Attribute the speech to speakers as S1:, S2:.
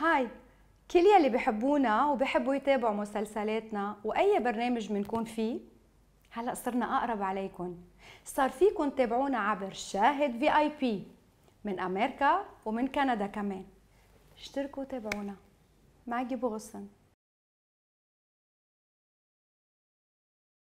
S1: هاي كل يلي بحبونا وبحبوا يتابعوا مسلسلاتنا واي برنامج بنكون فيه هلا صرنا اقرب عليكم صار فيكم تابعونا عبر شاهد في اي بي من امريكا ومن كندا كمان اشتركوا
S2: وتابعونا معي بغصن